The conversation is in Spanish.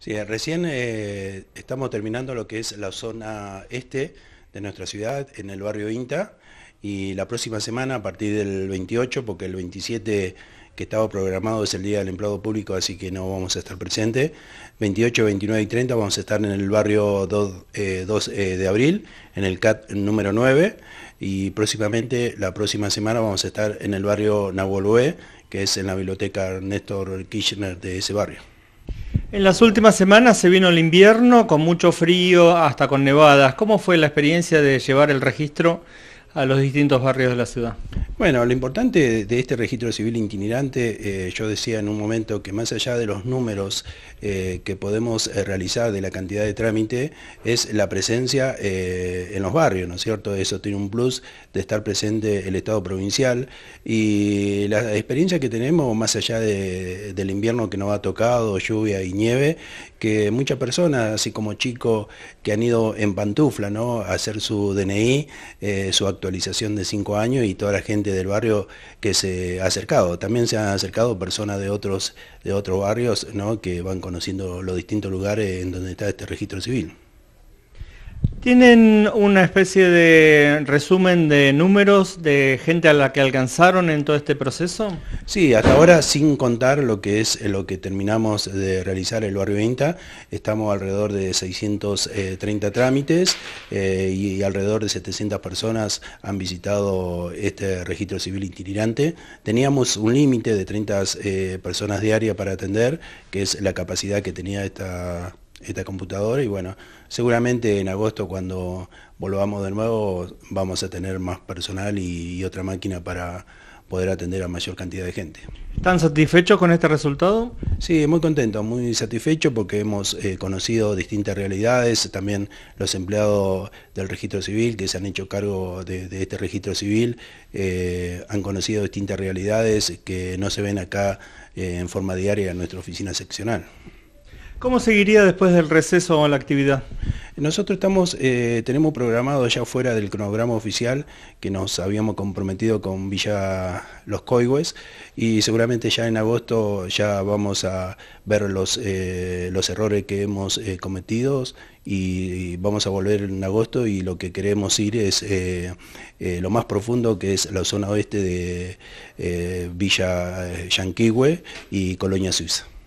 Sí, recién eh, estamos terminando lo que es la zona este de nuestra ciudad, en el barrio INTA, y la próxima semana, a partir del 28, porque el 27 que estaba programado es el Día del Empleado Público, así que no vamos a estar presentes. 28, 29 y 30 vamos a estar en el barrio 2, eh, eh, de abril, en el CAT número 9, y próximamente, la próxima semana, vamos a estar en el barrio Nahualué, que es en la biblioteca Néstor Kirchner de ese barrio. En las últimas semanas se vino el invierno con mucho frío, hasta con nevadas. ¿Cómo fue la experiencia de llevar el registro a los distintos barrios de la ciudad? Bueno, lo importante de este registro civil itinerante, eh, yo decía en un momento que más allá de los números eh, que podemos eh, realizar de la cantidad de trámite, es la presencia en los barrios, ¿no es cierto? Eso tiene un plus de estar presente el Estado provincial y la experiencia que tenemos, más allá del invierno que nos ha tocado, lluvia y nieve, que muchas personas, así como chicos que han ido en pantufla, ¿no? A hacer su DNI, su actualización de cinco años y toda la gente del barrio que se ha acercado. También se han acercado personas de otros, de otros barrios que van conociendo los distintos lugares en donde está este registro civil. ¿Tienen una especie de resumen de números de gente a la que alcanzaron en todo este proceso? Sí, hasta ahora sin contar lo que es eh, lo que terminamos de realizar el barrio 20, estamos alrededor de 630 eh, trámites eh, y alrededor de 700 personas han visitado este registro civil itinerante. Teníamos un límite de 30 personas diarias para atender, que es la capacidad que tenía esta esta computadora y bueno, seguramente en agosto cuando volvamos de nuevo vamos a tener más personal y, otra máquina para poder atender a mayor cantidad de gente. ¿Están satisfechos con este resultado? Sí, muy contento, muy satisfecho porque hemos eh, conocido distintas realidades, también los empleados del registro civil que se han hecho cargo de, este registro civil eh, han conocido distintas realidades que no se ven acá eh, en forma diaria en nuestra oficina seccional. ¿Cómo seguiría después del receso la actividad? Nosotros eh, tenemos programado ya fuera del cronograma oficial que nos habíamos comprometido con Villa Los Coigües y seguramente ya en agosto ya vamos a ver los, eh, los errores que hemos eh, cometido y vamos a volver en agosto y lo que queremos ir es lo más profundo que es la zona oeste de Villa Yanquihue y Colonia Suiza.